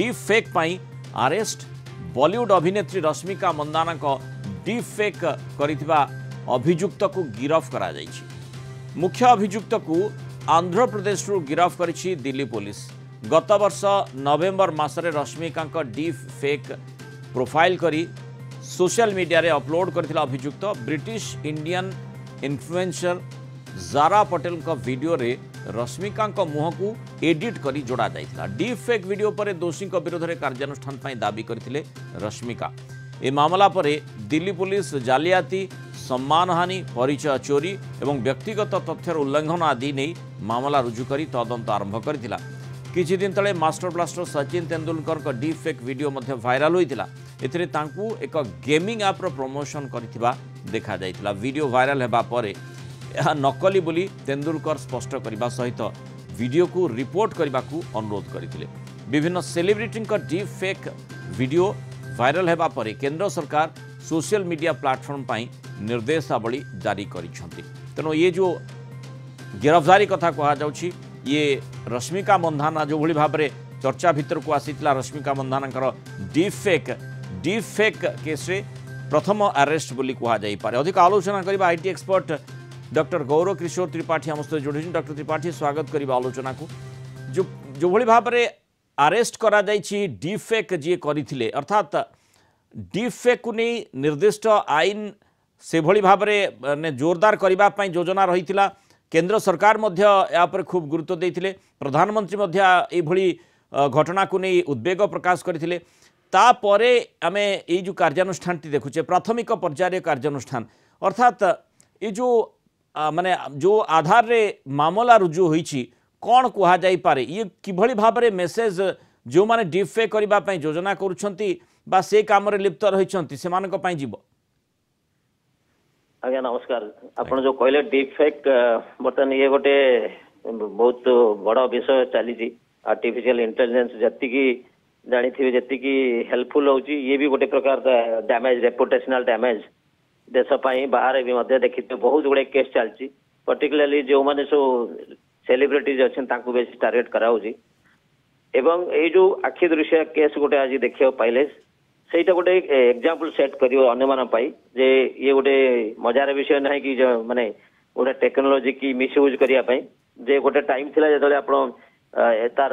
Deep fake পাই arrest Bollywood অভিনেত্রী রশ্মিকা মন্দানাঙ্ক ডিপ ফেক করিଥିବା অভিযুক্তকু গিরফ করা যাইছি মুখ্য অভিযুক্তকু আন্ধ্রপ্রদেশরু গিরফ করেছি দিল্লি পুলিশ গত বর্ষ নভেম্বর মাসরে রশ্মিকাঙ্ক ডিপ ফেক প্রোফাইল করি সোশ্যাল মিডিয়ায় অপলোড করে অভিযুক্ত ব্রিটিশ ইন্ডিয়ান ইনফ্লুয়েন্সর ଜାରା ପଟେଲଙ୍କ ଭିଡିଓରେ ରଶ୍ମିକାଙ୍କ ମୁହଁକୁ ଏଡିଟ୍ କରି ଯୋଡ଼ା ଯାଇଥିଲା ଡିପ୍ ଫେକ୍ ଭିଡିଓ ପରେ ଦୋଷୀଙ୍କ ବିରୋଧରେ କାର୍ଯ୍ୟାନୁଷ୍ଠାନ ପାଇଁ ଦାବି କରିଥିଲେ ରଶ୍ମିକା ଏ ମାମଲା ପରେ ଦିଲ୍ଲୀ ପୁଲିସ ଜାଲିଆତି ସମ୍ମାନହାନି ପରିଚୟ ଚୋରି ଏବଂ ବ୍ୟକ୍ତିଗତ ତଥ୍ୟର ଉଲ୍ଲଂଘନ ଆଦି ନେଇ ମାମଲା ରୁଜୁ କରି ତଦନ୍ତ ଆରମ୍ଭ କରିଥିଲା কিছুদিন তলে মাস্টর ব্লাস্টর সচিন তেন্দুলকরক ডিপ ফেক ভিডিও মধ্যে ভাইরাল হয়েছিল এতে তাঁকু এক গেমিং আপ্র প্রমোশন করা দেখা যাই ভিডিও ভাইরাল হওয়া পরে ଏହା ନକଲି ବୋଲି ତେନ୍ଦୁଲକର ସ୍ପଷ୍ଟ କରିବା ସହିତ ଭିଡିଓକୁ ରିପୋର୍ଟ କରିବାକୁ ଅନୁରୋଧ କରିଥିଲେ ବିଭିନ୍ନ ସେଲିବ୍ରିଟିଙ୍କ ଡିପ୍ ଫେକ୍ ଭିଡିଓ ଭାଇରାଲ ହେବା ପରେ କେନ୍ଦ୍ର ସରକାର ସୋସିଆଲ ମିଡିଆ ପ୍ଲାଟଫର୍ମ ପାଇଁ ନିର୍ଦ୍ଦେଶାବଳୀ ଜାରି କରିଛନ୍ତି ତେଣୁ ଇଏ ଯେଉଁ ଗିରଫଦାରୀ କଥା କୁହାଯାଉଛି ଇଏ ରଶ୍ମିକା ମନ୍ଧାନା ଯେଉଁଭଳି ଭାବରେ ଚର୍ଚ୍ଚା ଭିତରକୁ ଆସିଥିଲା ରଶ୍ମିକା ମନ୍ଧାନାଙ୍କର ଡିପ୍ ଫେକ୍ ଡିପ୍ ଫେକ୍ କେସ୍ରେ ପ୍ରଥମ ଆରେଷ୍ଟ ବୋଲି କୁହାଯାଇପାରେ ଅଧିକ ଆଲୋଚନା କରିବା IT expert doctor Gour Kishore Tripathi আম সহ যোড়ি ডক্টর ত্রিপাঠী স্বাগত করা আলোচনা যেভাবে ভাবে আরেস্ট করা যাই ডিফেক যিয়ে করে অর্থাৎ ডিফেকু নিয়ে নির্দিষ্ট আইন সেভাবে ভাবে মানে জোরদার করা যোজনা রয়েছে কেন্দ্র সরকার মধ্য এপরে খুব গুরুত্ব দিয়ে প্রধানমন্ত্রী মধ্য এইভাবে ঘটনাকে নিয়ে উদ্বেগ প্রকাশ করে তাপরে আমি এই যে কার্যানুষ্ঠানটি দেখুছে প্রাথমিক পর্যায়ের কার্যানুষ্ঠান অর্থাৎ এই যে ମାନେ ଯେଉଁ ଆଧାରରେ ମାମଲା ରୁଜୁ ହୋଇଛି କ'ଣ କୁହାଯାଇପାରେ ଇଏ କିଭଳି ଭାବରେ ମେସେଜ ଯେଉଁମାନେ ଡିଫେ କରିବା ପାଇଁ ଯୋଜନା କରୁଛନ୍ତି ବା ସେ କାମରେ ଲିପ୍ତ ରହିଛନ୍ତି ସେମାନଙ୍କ ପାଇଁ ଯିବ ଆଜ୍ଞା ନମସ୍କାର ଆପଣ ଯୋଉ କହିଲେ ଡିପ୍ ଫେକ୍ ବର୍ତ୍ତମାନ ଇଏ ଗୋଟେ ବହୁତ ବଡ଼ ବିଷୟ ଚାଲିଛି ଆର୍ଟିଫିସିଆଲ ଇଣ୍ଟେଲିଜେନ୍ସ ଯେତିକି ଜାଣିଥିବେ ଯେତିକି ହେଲ୍ପଫୁଲ ହଉଛି ଇଏ ବି ଗୋଟେ ପ୍ରକାର ଡ୍ୟାମେଜ ରେପୁଟେସନାଲ ଡ୍ୟାମେଜ देश बाहर भी मध्य बहुत गुड़े केस चलती पर्टिकुलाली जो मैंने सब सेलिब्रिटीज अच्छा बे टारगेट करा एवं जो आखि दृश्य केस गोटे आज देखा पाइले से गोटे एक्जामपल सेट कर मजार विषय ना कि मानने गोटे टेक्नोलोजी की मिसयूज करने जे गोटे टाइम थी जो आप तार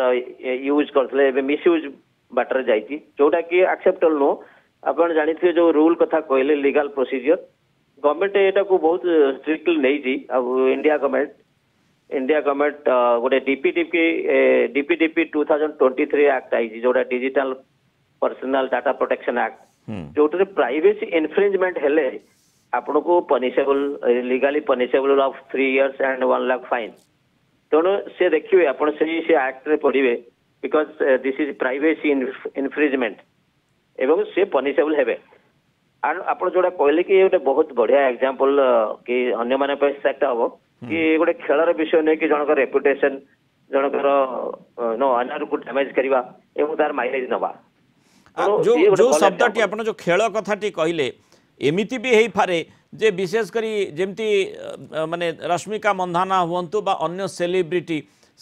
यूज करते मिसयूज बाटर जाइए जोटा कि आक्सेप्टेबल नुह आप जाणिथे जो रूल कथा कहले लीगल प्रोसीजर गवर्नमेंट एटा को बहुत स्ट्रिक्ट नहीं अब इंडिया गवर्नमेंट इंडिया गवर्नमेंट गोटे डीपीडीपी ट्वेंटी थ्री आक्ट आई जोडा digital personal data protection act जो प्राइवेसी इनफ्रिंजमेंट हेले आपण को punishable legally punishable of 3 years and 1 lakh fine तनो से देखियो आपण से से act this is privacy infringement ଏବଂ ସେ ପନିସେବୁଲ ହେବେ ଆଣ୍ଡ ଆପଣ ଯୋଉଟା କହିଲେ କି ଗୋଟେ ବହୁତ ବଢିଆ ଏକ୍ସାମ୍ପଲ କି ଅନ୍ୟମାନଙ୍କ ପାଇଁ ସେଟା ହବ କି ଗୋଟେ ଖେଳର ବିଷୟ ନେଇକି ଜଣଙ୍କର ରେପୁଟେସନ ଜଣଙ୍କର ଅନ୍ୟକୁ ଡ୍ୟାମେଜ କରିବା ଏବଂ ତାର ମାଇଲେଜ ନବା ଯୋଉ ଶବ୍ଦଟି ଆପଣ ଯୋଉ ଖେଳ କଥାଟି କହିଲେ ଏମିତି ବି ହେଇପାରେ ଯେ ବିଶେଷ କରି ଯେମିତି ମାନେ ରଶ୍ମିକା ମନ୍ଧାନା ହୁଅନ୍ତୁ ବା ଅନ୍ୟ ସେଲିବ୍ରିଟି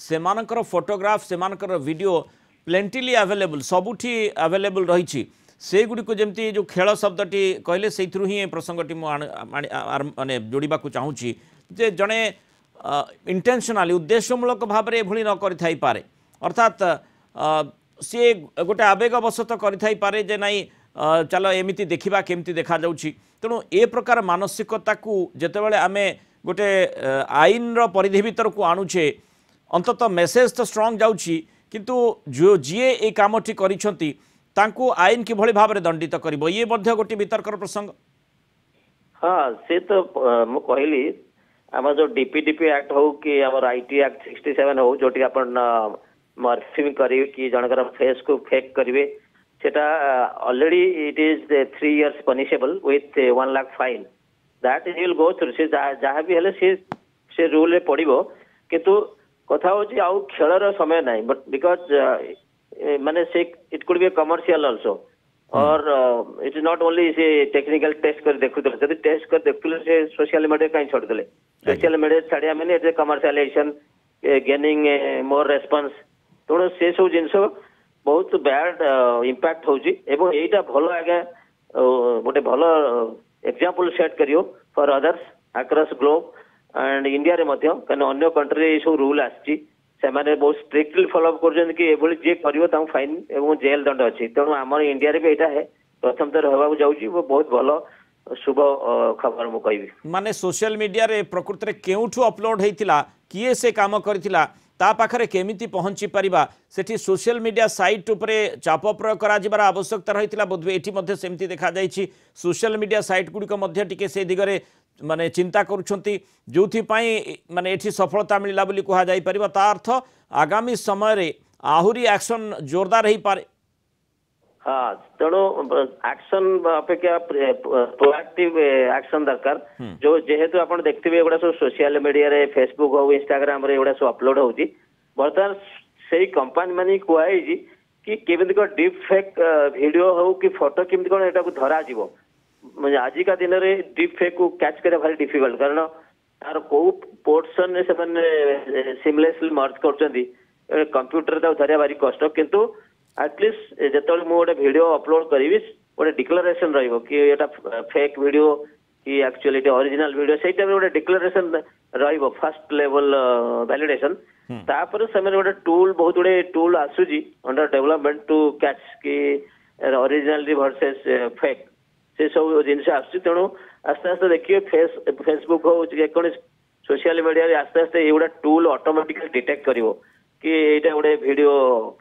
ସେମାନଙ୍କର ଫଟୋଗ୍ରାଫ ସେମାନଙ୍କର ଭିଡ଼ିଓ ପ୍ଲେଣ୍ଟିଲି ଆଭେଲେବୁଲ୍ ସବୁଠି ଆଭେଲେବୁଲ୍ ରହିଛି ସେଗୁଡ଼ିକୁ ଯେମିତି ଯେଉଁ ଖେଳ ଶବ୍ଦଟି କହିଲେ ସେଇଥିରୁ ହିଁ ଏ ପ୍ରସଙ୍ଗଟି ମୁଁ ମାନେ ଯୋଡ଼ିବାକୁ ଚାହୁଁଛି ଯେ ଜଣେ ଇଣ୍ଟେନସନାଲି ଉଦ୍ଦେଶ୍ୟମୂଳକ ଭାବରେ ଏଭଳି ନ କରିଥାଇପାରେ ଅର୍ଥାତ୍ ସିଏ ଗୋଟେ ଆବେଗବଶତଃ କରିଥାଇପାରେ ଯେ ନାଇଁ ଚାଲ ଏମିତି ଦେଖିବା କେମିତି ଦେଖାଯାଉଛି ତେଣୁ ଏ ପ୍ରକାର ମାନସିକତାକୁ ଯେତେବେଳେ ଆମେ ଗୋଟେ ଆଇନର ପରିଧି ଭିତରକୁ ଆଣୁଛେ ଅନ୍ତତଃ ମେସେଜ୍ ତ ଷ୍ଟ୍ରଙ୍ଗ ଯାଉଛି କିନ୍ତୁ ଯିଏ ଏଇ କାମଟି କରିଛନ୍ତି आईन किभली भाव दंडित कर ये गोटे वितर्क प्रसंग हाँ सी तो मुझी आम जो डीपीडीपी एक्ट हो कि आईटी एक्ट सिक्सटी सेवेन हो जो मर्फिंग करेंगे फेस को फेक करेंगे सेटा already it is three years punishable with one lakh fine that will go through सी जहाँ भी हेले सी से रूल पड़ो कितु कथ हूँ आउ खेल समय बट बिकज मैंने it could be commercial also और इज नॉट ओनली से टेक्निकल टेस्ट कर देखुले जदि टेस्ट कर देखुले से सोशल मीडिया कहीं छोड़ते सोशल मीडिया छाड़िया मैंने it commercialization gaining more response ତେଣୁ ସେସବୁ ଜିନିଷ ବହୁତ ବ୍ୟାଡ୍ ଇମ୍ପାକ୍ଟ ହେଉଛି ଏବଂ ଏଇଟା ଭଲ ଆଜ୍ଞା ଗୋଟେ ଭଲ ଏକ୍ଜାମ୍ପଲ୍ ସେଟ୍ କରିବ for others across globe and ଇଣ୍ଡିଆରେ ମଧ୍ୟ କାରଣ ଅନ୍ୟ କଣ୍ଟ୍ରିରେ ଏଇସବୁ ରୁଲ୍ ସେମାନେ ବହୁତ ଷ୍ଟ୍ରିକ୍ଟଲି ଫଲୋ ଅପ୍ କରୁଛନ୍ତି କି ଏଭଳି ଯିଏ କରିବ ତାଙ୍କୁ ଫାଇନ୍ ଏବଂ ଜେଲ୍ ଦଣ୍ଡ ଅଛି ତେଣୁ ଆମର ଇଣ୍ଡିଆରେ ବି ଏଇଟା ପ୍ରଥମ ଥର ହେବାକୁ ଯାଉଛି ବହୁତ ଭଲ ଶୁଭ ଖବର ମୁଁ କହିବି ମାନେ ସୋସିଆଲ ମିଡିଆରେ ପ୍ରକୃତରେ କେଉଁଠୁ ଅପଲୋଡ ହେଇଥିଲା କିଏ ସେ କାମ କରିଥିଲା ତା ପାଖରେ କେମିତି ପହଞ୍ଚି ପାରିବା ସେଠି ସୋସିଆଲ ମିଡିଆ ସାଇଟ୍ ଉପରେ ଚାପ ପ୍ରୟୋଗ କରାଯିବାର ଆବଶ୍ୟକତା ରହିଥିଲା ବୋଧହୁଏ ଏଠି ମଧ୍ୟ ସେମିତି ଦେଖାଯାଇଛି ସୋସିଆଲ ମିଡିଆ ସାଇଟ୍ ଗୁଡ଼ିକ ମଧ୍ୟ ଟିକେ ସେ ଦିଗରେ माने चिंता कर सफलता मिलला कहपर ता अर्थ आगामी समय रे आहुरी एक्शन जोरदार हो पारे हाँ तेणु आक्शन अपेक्षा प्रोआक्टिव आक्शन दरकार हम्म। जो जेहेतु आप देखिए एगुड़ा सब सोशियाल मीडिया रे फेसबुक हो इंस्टाग्राम रे एगुड़ा सब अपलोड होता से कंपानी मानी कहुई कि डीप फेक भिड हो कि फोटो केमी कौन यू धर जा मैंने आज का दिन में डीप फेक को कैच करा भारी डिफिकल्ट कारण तार कौ पोर्सन से सिमलेसली मर्ज कर कंप्यूटर तो धरिया भारी कष्ट कितु आटलिस्ट जिते मुझे भिड अपलोड करी गोटे डिक्लेरेसन रो कि फेक भिड कि आकचुअली अरिजिनाल भिड से गोटे डिक्लेरेसन रस्ट लेवल भैलीडेसन तापर से गोटे टूल बहुत गुड़े टूल आसूरी अंडर डेवलपमेंट टू कैच कि अरिजिनाल भरसे फेक ସେ ସବୁ ଜିନିଷ ଆସୁଛି ତେଣୁ ଆସ୍ତେ ଆସ୍ତେ ଦେଖିବେ ଫେସ୍ ଫେସବୁକ୍ ହଉ ଯେକୌଣସି ସୋସିଆଲ ମିଡିଆରେ ଆସ୍ତେ ଆସ୍ତେ ଏଇଗୁଡା ଟୁଲ୍ ଅଟୋମେଟିକାଲି ଡିଟେକ୍ଟ କରିବ କି ଏଇଟା ଗୋଟେ ଭିଡିଓ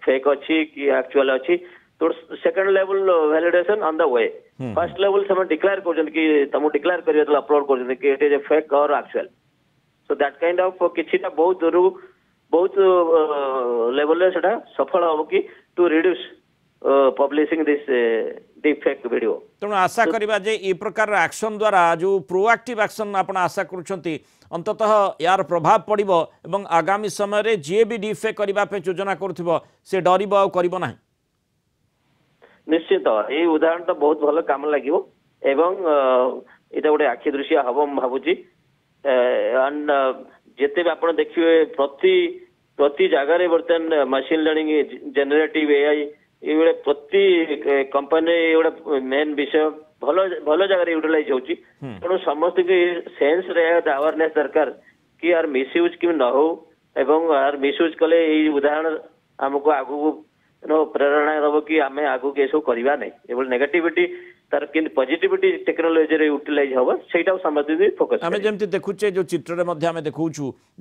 ଫେକ୍ ଅଛି କି ଆକ୍ଚୁଆଲ ଅଛି second level validation on the way first level ସେମାନେ ଡିକ୍ଲେୟାର କରୁଛନ୍ତି କି ତମକୁ ଡିକ୍ଲେୟାର କରିବେ ଯେତେବେଳେ ଅପଲୋଡ କରୁଛନ୍ତି କି it is a fake or actual so that kind of କିଛିଟା ବହୁତ ଦୂରରୁ ବହୁତ ଲେଭେଲରେ ସେଟା ସଫଳ ହବ କି to reduce publishing this uh, deepfake video. ତେଣୁ ଆଶା କରିବା ଯେ ଏ ପ୍ରକାରର ଆକ୍ସନ୍ ଦ୍ୱାରା ଯେଉଁ ପ୍ରୋଆକ୍ଟିଭ୍ ଆକ୍ସନ୍ ଆପଣ ଆଶା କରୁଛନ୍ତି ଅନ୍ତତଃ ଏହାର ପ୍ରଭାବ ପଡ଼ିବ ଏବଂ ଆଗାମୀ ସମୟରେ ଯିଏ ବି ଡିଫେକ୍ କରିବା ପାଇଁ ଯୋଜନା କରୁଥିବ ସେ ଡରିବ ଆଉ କରିବ ନାହିଁ ନିଶ୍ଚିତ ଏଇ ଉଦାହରଣ ତ ବହୁତ ଭଲ କାମ ଲାଗିବ ଏବଂ ଏଇଟା ଗୋଟେ ଆଖି ଦୃଶ୍ୟ ହବ ମୁଁ ଭାବୁଛି ଆଣ୍ଡ ଯେତେ ବି ଆପଣ ଦେଖିବେ ପ୍ରତି ପ୍ରତି ଜାଗାରେ ବର୍ତ୍ତମାନ ମେସିନ୍ ଲର୍ଣ୍ଣିଂ ଜେନେରେଟିଭ୍ ଏଆଇ ये प्रति कंपनी गोटे मेन विषय भल भल जगार यूटिलइज हो तेणु समस्त की सेन्स अवेरने दरकार कि यार मिस यूज कि न हो यार मिस यूज कले उदाहरण आमको आगू प्रेरणा दब कि आम आगे सब करवा नहीं नेगेटिविटी फोकस देखुचे चित्र देखु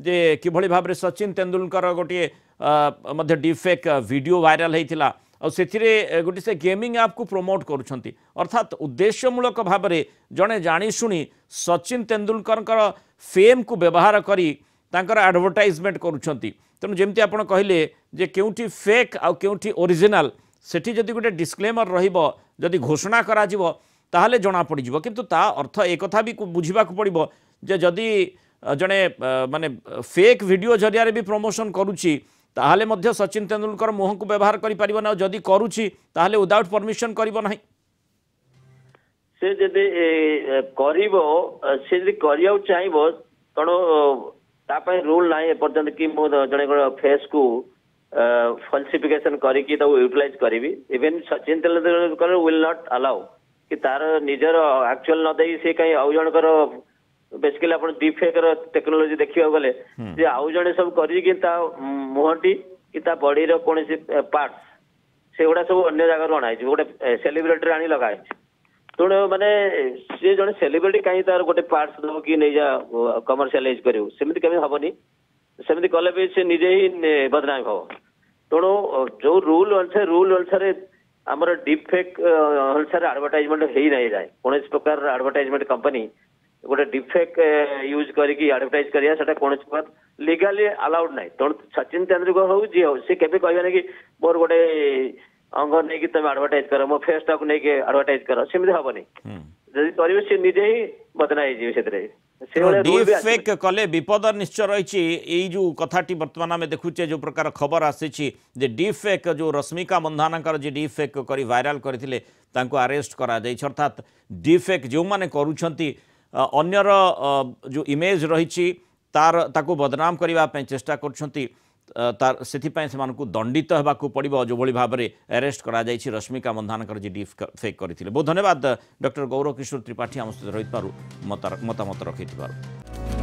जे किभली सचिन तेंदुलकर गोटे डीफेक् भिड भाइराल होता आउे गोटे से गेमिंग आप को प्रमोट कर अर्थात उद्देश्यमूलक भाव में जड़े जाशुणी सचिन तेंदुलकर फेम को व्यवहार कर आडभटाइजमेंट कर তেমন যেমি আপনার কহিলেন যে কেউটি ফেক আউটি ওরিজিনাল সেটি যদি গোটে ডিসক্লেমর রহব যদি ঘোষণা করা যাব তাহলে জনাপড়ি কিন্তু তা অর্থ একথা বি বুঝবাক পড়ব যে যদি জনে মানে ফেক ভিডিও জরিয়া বি প্রমোশন করুছি ତାହେଲେ ମଧ୍ୟ ସଚିନ ତେନ୍ଦୁଲକର ମୁହଁକୁ ବ୍ୟବହାର କରିପାରିବ ନା ଯଦି କରୁଛି ତାହେଲେ ୱିଦାଉଟ୍ ପରମିସନ୍ କରିବ ନାହିଁ ସେ ଯଦି କରିବ ସେ ଯଦି କରିବାକୁ ଚାହିଁବ ତେଣୁ ତା ପାଇଁ ରୁଲ୍ ନାହିଁ ଏପର୍ଯ୍ୟନ୍ତ କି ମୁଁ ଜଣେ ଜଣେ ଫେସ୍କୁ ଫଲସିଫିକେସନ କରିକି ତାକୁ ୟୁଟିଲାଇଜ କରିବି even Sachin Tendulkar will not allow କି ତାର ନିଜର ଆକ୍ଚୁଆଲ ନ ଦେଇ ସେ କାହିଁ ଆଉ ଜଣଙ୍କର बेसिकली आप डीप फेक रेक्नोलोजी देखा गले आउ जे सब कर मुहटी कि बड़ी रोण पार्ट से गुडा सब अगर जगह अणाइज गोटे सेलिब्रिटी आनी लगा तेणु मानने से जो सेलिब्रिटी कहीं तरह गोटे पार्टस दब कि नहीं जा कमर्सीज कर निजे बदनाम हम तेणु जो रूल अनुसार रूल अनुसार आमर डीप फेक अनुसार आडभटाइजमेंट होना जाए कौन प्रकार आडभटाइजमेंट कंपनी गोटे डिफेक्ट यूज करज कराया कौन प्रकार लिगाली आलाउड ना तेणु सचिन तेन्दुलकर हूँ जी हूँ सी के कहे कि मोर गोटे अंग नहीं तुम आडभटाइज कर मो फेस टाक नहीं आडभटाइज कर सेमती हम जी कर सी निजे ही बदनाई से डीफेक कले विपद निश्चय रही जो कथी बर्तमान आम देखुचे जो प्रकार खबर आसी डीफेक जो रश्मिका मंधाना जी डीफेक कर करते आरेस्ट कर अर्थात डीफेक जो मैंने करुँच ଅନ୍ୟର ଯେଉଁ ଇମେଜ୍ ରହିଛି ତାର ତାକୁ ବଦନାମ କରିବା ପାଇଁ ଚେଷ୍ଟା କରୁଛନ୍ତି ସେଥିପାଇଁ ସେମାନଙ୍କୁ ଦଣ୍ଡିତ ହେବାକୁ ପଡ଼ିବ ଯେଉଁଭଳି ଭାବରେ ଆରେଷ୍ଟ କରାଯାଇଛି ରଶ୍ମିକା ମନ୍ଧାନଙ୍କର ଯିଏ ଡିପ୍ ଫେକ୍ କରିଥିଲେ ବହୁତ ଧନ୍ୟବାଦ ଡକ୍ଟର ଗୌର କିଶୋର ତ୍ରିପାଠୀ ଆମ ସହିତ ରହିଥିବାରୁ ମତାମତ ରଖିଥିବାରୁ